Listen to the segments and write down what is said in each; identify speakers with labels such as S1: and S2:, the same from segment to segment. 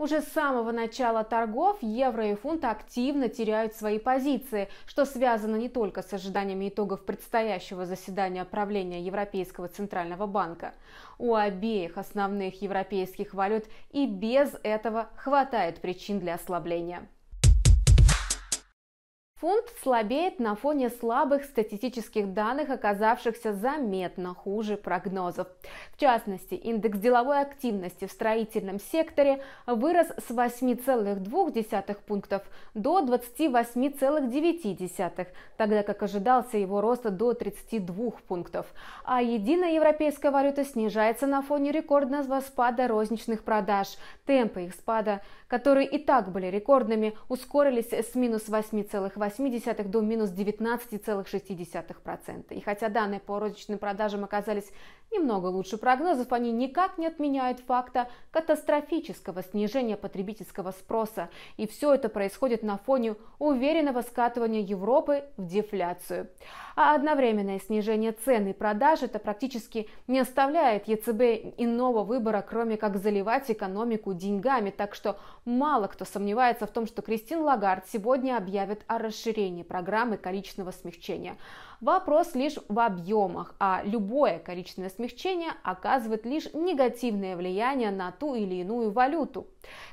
S1: Уже с самого начала торгов евро и фунт активно теряют свои позиции, что связано не только с ожиданиями итогов предстоящего заседания правления Европейского центрального банка. У обеих основных европейских валют и без этого хватает причин для ослабления. Фунт слабеет на фоне слабых статистических данных, оказавшихся заметно хуже прогнозов. В частности, индекс деловой активности в строительном секторе вырос с 8,2 пунктов до 28,9, тогда как ожидался его рост до 32 пунктов. А единая европейская валюта снижается на фоне рекордного спада розничных продаж. Темпы их спада, которые и так были рекордными, ускорились с минус 8,8 8,8 до минус 19,6%. И хотя данные по розничным продажам оказались немного лучше прогнозов, они никак не отменяют факта катастрофического снижения потребительского спроса. И все это происходит на фоне уверенного скатывания Европы в дефляцию. А одновременное снижение цен и продаж это практически не оставляет ЕЦБ иного выбора, кроме как заливать экономику деньгами. Так что мало кто сомневается в том, что Кристин Лагард сегодня объявит о расширении расширении программы количественного смягчения. Вопрос лишь в объемах, а любое количественное смягчение оказывает лишь негативное влияние на ту или иную валюту,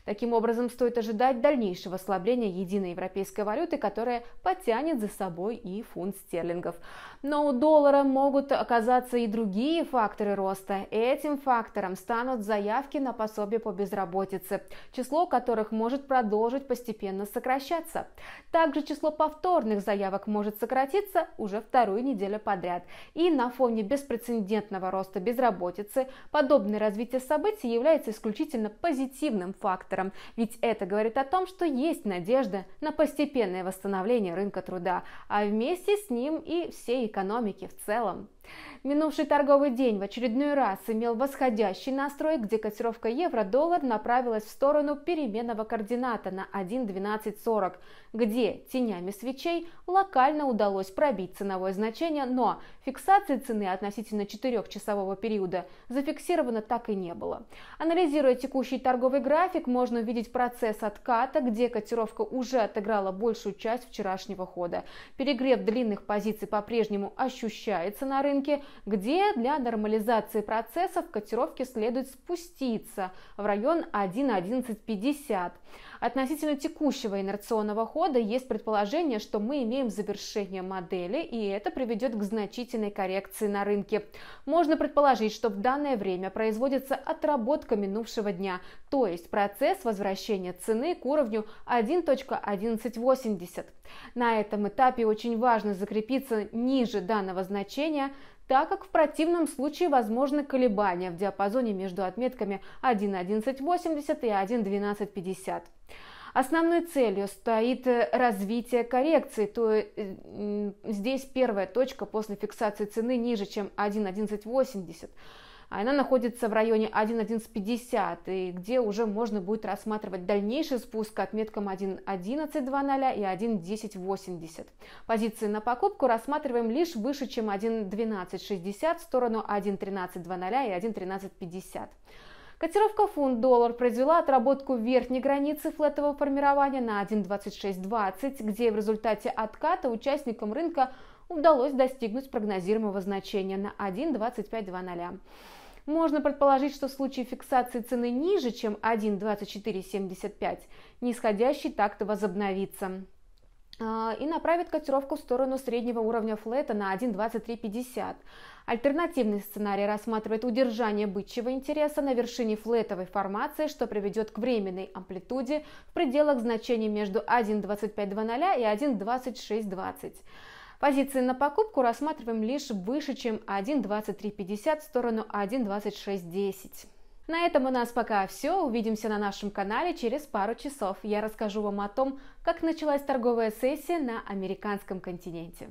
S1: Таким образом, стоит ожидать дальнейшего ослабления единой европейской валюты, которая потянет за собой и фунт стерлингов. Но у доллара могут оказаться и другие факторы роста. Этим фактором станут заявки на пособие по безработице, число которых может продолжить постепенно сокращаться. Также число повторных заявок может сократиться уже вторую неделю подряд. И на фоне беспрецедентного роста безработицы подобное развитие событий является исключительно позитивным фактором фактором, ведь это говорит о том, что есть надежда на постепенное восстановление рынка труда, а вместе с ним и всей экономики в целом. Минувший торговый день в очередной раз имел восходящий настрой, где котировка евро-доллар направилась в сторону переменного координата на 1.1240, где тенями свечей локально удалось пробить ценовое значение, но фиксации цены относительно 4-часового периода зафиксировано так и не было. Анализируя текущий торговый график, можно увидеть процесс отката, где котировка уже отыграла большую часть вчерашнего хода. Перегрев длинных позиций по-прежнему ощущается на рынке, рынке, где для нормализации процессов котировки следует спуститься в район 1.1150. Относительно текущего инерционного хода есть предположение, что мы имеем завершение модели, и это приведет к значительной коррекции на рынке. Можно предположить, что в данное время производится отработка минувшего дня, то есть процесс возвращения цены к уровню 1.1180. На этом этапе очень важно закрепиться ниже данного значения так как в противном случае возможны колебания в диапазоне между отметками 1.1180 и 1.1250. Основной целью стоит э, развитие коррекции, то э, здесь первая точка после фиксации цены ниже, чем 1.1180. А она находится в районе 1150 и где уже можно будет рассматривать дальнейший спуск к отметкам 11120 и 1.10.80. Позиции на покупку рассматриваем лишь выше, чем 1.12.60 в сторону 11320 и 1.13.50. Котировка фунт-доллар произвела отработку верхней границы флетового формирования на 1.2620, где в результате отката участникам рынка удалось достигнуть прогнозируемого значения на 1,2520. Можно предположить, что в случае фиксации цены ниже, чем 1,2475, нисходящий такт возобновится а, и направит котировку в сторону среднего уровня флета на 1.2350. Альтернативный сценарий рассматривает удержание бычьего интереса на вершине флетовой формации, что приведет к временной амплитуде в пределах значений между 1.2520 и 1.2620. Позиции на покупку рассматриваем лишь выше, чем 1.2350 в сторону 1.2610. На этом у нас пока все. Увидимся на нашем канале через пару часов. Я расскажу вам о том, как началась торговая сессия на американском континенте.